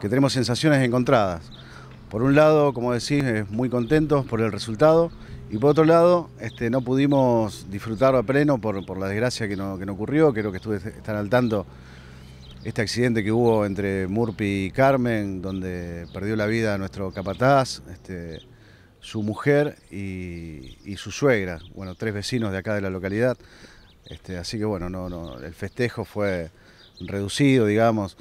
que tenemos sensaciones encontradas. Por un lado, como decís, eh, muy contentos por el resultado y por otro lado, este, no pudimos disfrutar a pleno por, la desgracia que, no, nos ocurrió. Creo que estuve están al tanto este accidente que hubo entre Murpi y Carmen, donde perdió la vida nuestro capataz, este, su mujer y, su suegra, bueno, tres vecinos de acá de la localidad. Este, así que bueno, no, el festejo fue reducido, digamos.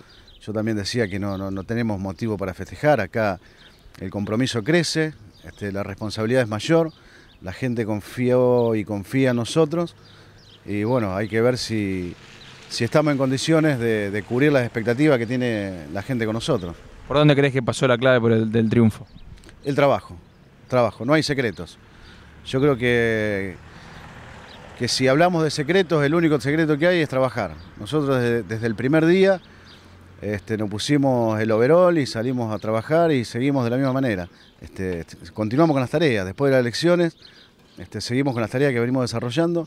Yo también decía que no, tenemos motivo para festejar, acá el compromiso crece, este, la responsabilidad es mayor, la gente confió y confía en nosotros y bueno, hay que ver si, si estamos en condiciones de, cubrir las expectativas que tiene la gente con nosotros. ¿Por dónde crees que pasó la clave del triunfo? El trabajo, trabajo, no hay secretos. Yo creo que, que si hablamos de secretos, el único secreto que hay es trabajar. Nosotros desde el primer día este, nos pusimos el overall y salimos a trabajar y seguimos de la misma manera. Este, este, continuamos con las tareas. Después de las elecciones, seguimos con las tareas que venimos desarrollando.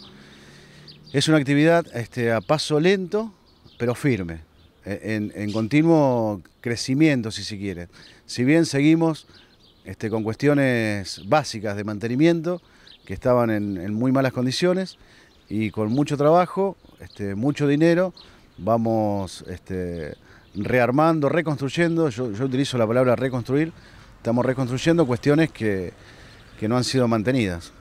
Es una actividad a paso lento, pero firme, e, en, continuo crecimiento, si se quiere. Si bien seguimos con cuestiones básicas de mantenimiento, que estaban en muy malas condiciones, y con mucho trabajo, mucho dinero, vamos rearmando, reconstruyendo, yo, utilizo la palabra reconstruir, estamos reconstruyendo cuestiones que no han sido mantenidas.